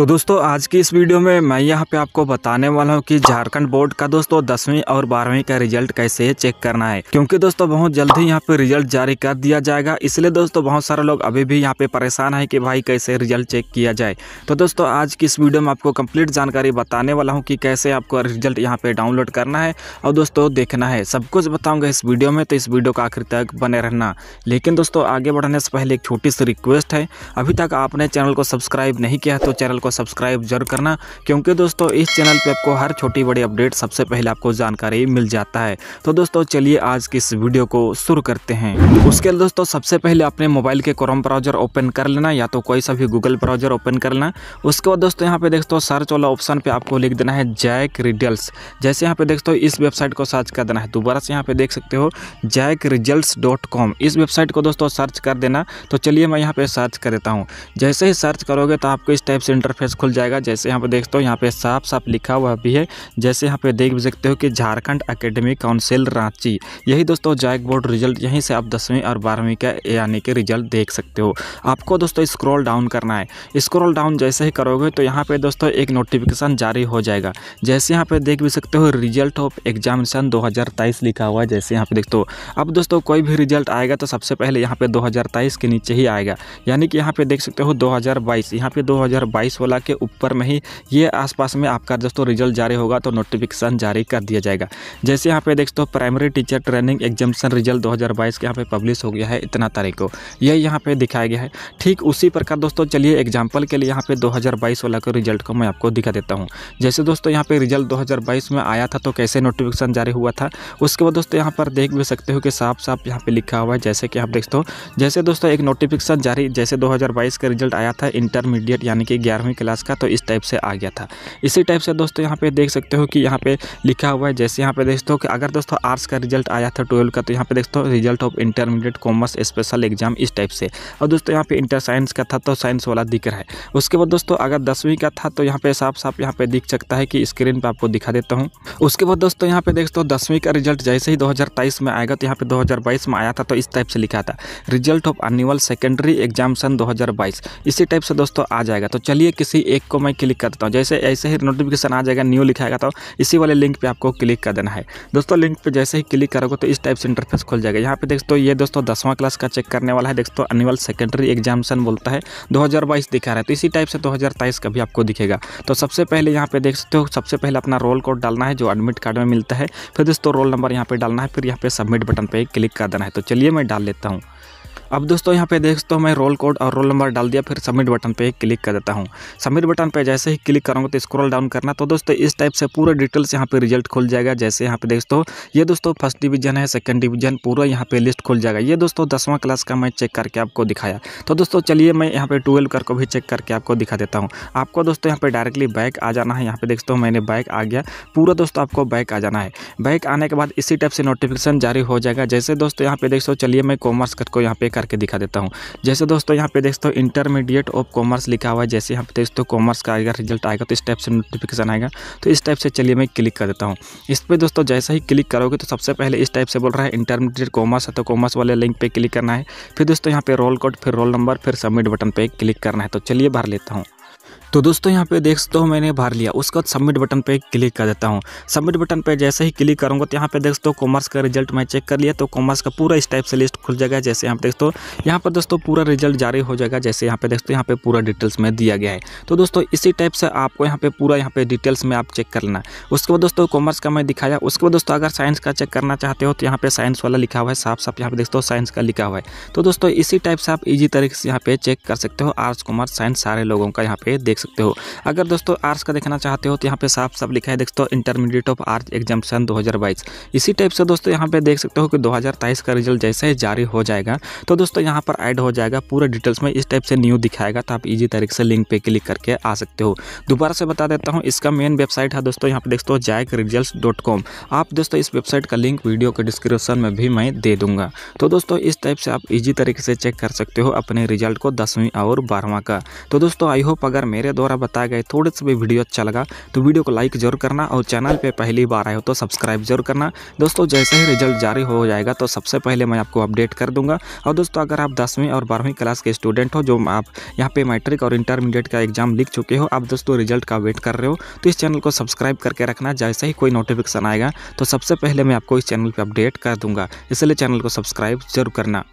तो दोस्तों आज की इस वीडियो में मैं यहाँ पे आपको बताने वाला हूँ कि झारखंड बोर्ड का दोस्तों दसवीं और बारहवीं का रिजल्ट कैसे चेक करना है क्योंकि दोस्तों बहुत जल्दी यहाँ पे रिजल्ट जारी कर दिया जाएगा इसलिए दोस्तों बहुत सारे लोग अभी भी यहाँ पे परेशान है कि भाई कैसे रिजल्ट चेक किया जाए तो दोस्तों आज की इस वीडियो में आपको कम्प्लीट जानकारी बताने वाला हूँ कि कैसे आपको रिजल्ट यहाँ पे डाउनलोड करना है और दोस्तों देखना है सब कुछ बताऊँगा इस वीडियो में तो इस वीडियो का आखिर तक बने रहना लेकिन दोस्तों आगे बढ़ने से पहले एक छोटी सी रिक्वेस्ट है अभी तक आपने चैनल को सब्सक्राइब नहीं किया तो चैनल को सब्सक्राइब जरूर करना क्योंकि दोस्तों इस चैनल पे आपको हर छोटी बड़ी अपडेट सबसे पहले आपको जानकारी मिल जाता है तो दोस्तों चलिए आज की इस वीडियो को शुरू करते हैं उसके लिए दोस्तों सबसे पहले अपने मोबाइल के क्रोम ब्राउजर ओपन कर लेना या तो कोई सा भी गूगल ब्राउजर ओपन कर लेना उसके बाद दोस्तों यहाँ पे देखते सर्च वाला ऑप्शन पर आपको लिख देना है जैक रिडल्स जैसे यहाँ पे दोस्तों इस वेबसाइट को सर्च कर देना है दोबारा से यहाँ पे देख सकते हो जैक इस वेबसाइट को दोस्तों सर्च कर देना तो चलिए मैं यहाँ पे सर्च कर देता हूँ जैसे ही सर्च करोगे तो आपको इस टाइप से इंटर इंटरफेस खुल जाएगा जैसे यहाँ पर देखते हो यहाँ पे साफ साफ लिखा हुआ भी है जैसे यहाँ पे देख भी सकते हो कि झारखंड अकेडमी काउंसिल रांची यही दोस्तों जैक बोर्ड रिजल्ट यहीं से आप दसवीं और बारहवीं का यानी कि रिजल्ट देख सकते हो आपको दोस्तों स्क्रॉल डाउन करना है स्क्रॉल डाउन जैसे ही करोगे तो यहाँ पर दोस्तों एक नोटिफिकेशन जारी हो जाएगा जैसे यहाँ पर देख भी सकते हो रिजल्ट ऑफ एग्जामिनेशन दो लिखा हुआ है जैसे यहाँ पर देखते हो अब दोस्तों कोई भी रिजल्ट आएगा तो सबसे पहले यहाँ पे 2023 के नीचे ही आएगा यानी कि यहाँ पे देख सकते हो 2022 यहाँ पे 2022 वाला के ऊपर में ही ये आसपास में आपका दोस्तों रिजल्ट जारी होगा तो नोटिफिकेशन जारी कर दिया जाएगा जैसे यहाँ पे देखते हो primary teacher training examination result 2022 के यहाँ पे पब्लिश हो गया है इतना तारीख को यह यहाँ पे दिखाया गया है ठीक उसी प्रकार दोस्तों चलिए एग्जाम्पल के लिए यहाँ पे दो वाला के रिजल्ट को मैं आपको दिखा देता हूँ जैसे दोस्तों यहाँ पर रिजल्ट दो में आया था तो कैसे नोटिफिकेशन जारी हुआ था उसके बाद दोस्तों यहाँ पर देख भी सकते हो कि साफ साफ यहाँ पे लिखा हुआ है जैसे कि आप देखते हो जैसे दोस्तों एक नोटिफिकेशन जारी जैसे दो का रिजल्ट आया था इंटरमीडिएट यानी कि ग्यारहवीं बारहवीं क्लास का तो इस टाइप से आ गया था इसी टाइप से दोस्तों यहाँ पे देख सकते हो कि यहाँ पे लिखा हुआ है जैसे यहाँ पे देखते हो कि अगर दोस्तों आर्ट्स का रिजल्ट आया था ट्वेल्व का तो यहाँ पे देखते हो result of intermediate commerce special exam इस टाइप से और दोस्तों यहाँ पे इंटर साइंस का था तो साइंस वाला दिख रहा है उसके बाद दोस्तों अगर दसवीं का था तो यहाँ पे साफ साफ यहाँ पे दिख सकता है कि स्क्रीन पर आपको दिखा देता हूँ उसके बाद दोस्तों यहाँ पे देखते हो दसवीं का रिजल्ट जैसे ही दो में आएगा तो यहाँ पे दो में आया था तो इस टाइप से लिखा था result of annual secondary exam सन दो इसी टाइप से दोस्तों आ जाएगा तो चलिए किसी एक को मैं क्लिक कर देता हूँ जैसे ऐसे ही नोटिफिकेशन आ जाएगा न्यू लिखाएगा तो इसी वाले लिंक पर आपको क्लिक कर देना है दोस्तों लिंक पर जैसे ही क्लिक करोगे तो इस टाइप से इंटरफेस खुल जाएगा यहाँ पे दोस्तों ये दोस्तों दसवां क्लास का चेक करने वाला है दोस्तों एनुअल सेकेंडरी एग्जामेशन बोलता है दो दिखा रहा है तो इसी टाइप से दो का भी आपको दिखेगा तो सबसे पहले यहाँ पे देख सकते हो सबसे पहले अपना रोल कोड डालना है जो एडमिट कार्ड में मिलता है फिर दोस्तों रोल नंबर यहाँ पे डालना है फिर यहाँ पे सबमिट बटन पे क्लिक कर देना है तो चलिए मैं डाल लेता हूँ अब दोस्तों यहाँ पे देख सकते हो मैं रोल कोड और रोल नंबर डाल दिया फिर सबमिट बटन पे क्लिक कर देता हूँ सबमिट बटन पे जैसे ही क्लिक करूँगा तो स्क्रॉल डाउन करना तो दोस्तों इस टाइप से पूरा डिटेल्स यहाँ पे रिजल्ट खुल जाएगा जैसे यहाँ पे देख सकते हो ये दोस्तों फर्स्ट डिवीजन है सेकंड डिवीजन पूरा यहाँ पे लिस्ट खुल जाएगा ये दोस्तों दसवां क्लास का मैं चेक करके आपको दिखाया तो दोस्तों चलिए मैं यहाँ पे ट्वेल्व को भी चेक करके आपको दिखा देता हूँ आपको दोस्तों यहाँ पे डायरेक्टली बैक आ जाना है यहाँ पे देखते हो मैंने बैक आ गया पूरा दोस्तों आपको बैक आ जाना है बैक आने के बाद इसी टाइप से नोटिफिकेशन जारी हो जाएगा जैसे दोस्तों यहाँ पे देख सो चलिए मैं कॉमर्स को यहाँ पे करके दिखा देता हूँ जैसे दोस्तों यहाँ पे देखते हो इंटरमीडिएट ऑफ कॉमर्स लिखा हुआ है जैसे यहाँ पे दोस्तों कॉमर्स का अगर रिजल्ट आएगा तो इस टाइप से नोटिफिकेशन आएगा तो इस टाइप से चलिए मैं क्लिक कर देता हूँ इस पर दोस्तों जैसा ही क्लिक करोगे तो सबसे पहले इस टाइप से बोल रहा है इंटरमीडिएट कॉमर्स है तो कॉमर्स वाले लिंक पर क्लिक करना है फिर दोस्तों यहाँ पे रोल कोड फिर रोल नंबर फिर सबमिट बटन पर क्लिक करना है तो चलिए भर लेता हूँ तो दोस्तों यहाँ पे देख सकते हो मैंने भर लिया उसके बाद सबमिट बटन पे क्लिक कर देता हूँ सबमिट बटन पे जैसे ही क्लिक करूँगा तो यहाँ पे देख सकते हो कॉमर्स का रिजल्ट मैं चेक कर लिया तो कॉमर्स का पूरा इस टाइप से लिस्ट खुल जाएगा जैसे यहाँ पे देखते हो यहाँ पर दोस्तों पूरा रिजल्ट जारी हो जाएगा जैसे यहाँ पे देखते हो यहाँ पे पूरा डिटेल्स में दिया गया है तो दोस्तों इसी टाइप से आपको यहाँ पे पूरा यहाँ पे डिटेल्स में आप चेक कर लेना उसके बाद दोस्तों कॉमर्स का मैं दिखाया उसके बाद दोस्तों अगर साइंस का चेक करना चाहते हो तो यहाँ पे साइंस वाला लिखा हुआ है साफ साफ यहाँ पे देखते हो साइंस का लिखा हुआ है तो दोस्तों इसी टाइप से आप इजी तरीके से यहाँ पे चेक कर सकते हो आर्ट्स कॉमर्स साइंस सारे लोगों का यहाँ पे पे देख सकते हो अगर दोस्तों आर्ट्स का देखना चाहते हो तो यहाँ पे साफ साफ लिखा है दोस्तों इंटरमीडिएट ऑफ आर्ट्स एग्जामेशन 2022 इसी टाइप से दोस्तों यहाँ पे देख सकते हो कि 2023 का रिजल्ट जैसे ही जारी हो जाएगा तो दोस्तों यहाँ पर ऐड हो जाएगा पूरे डिटेल्स में इस टाइप से न्यू दिखाएगा तो आप ईजी तरीके से लिंक पर क्लिक करके आ सकते हो दोबारा से बता देता हूँ इसका मेन वेबसाइट है दोस्तों यहाँ पर देखते हो जैक आप दोस्तों इस वेबसाइट का लिंक वीडियो के डिस्क्रिप्शन में भी मैं दे दूंगा तो दोस्तों इस टाइप से आप ईजी तरीके से चेक कर सकते हो अपने रिजल्ट को दसवीं और बारहवा का तो दोस्तों आई होप अगर अगर मेरे द्वारा बताए गए थोड़े से भी वीडियो अच्छा लगा तो वीडियो को लाइक जरूर करना और चैनल पर पहली बार आए हो तो सब्सक्राइब जरूर करना दोस्तों जैसे ही रिजल्ट जारी हो जाएगा तो सबसे पहले मैं आपको अपडेट कर दूंगा और दोस्तों अगर आप दसवीं और बारहवीं क्लास के स्टूडेंट हो जो आप यहाँ पे मैट्रिक और इंटरमीडिएट का एग्जाम लिख चुके हो आप दोस्तों रिजल्ट का वेट कर रहे हो तो इस चैनल को सब्सक्राइब करके रखना जैसे ही कोई नोटिफिकेशन आएगा तो सबसे पहले मैं आपको इस चैनल पर अपडेट कर दूंगा इसलिए चैनल को सब्सक्राइब जरूर करना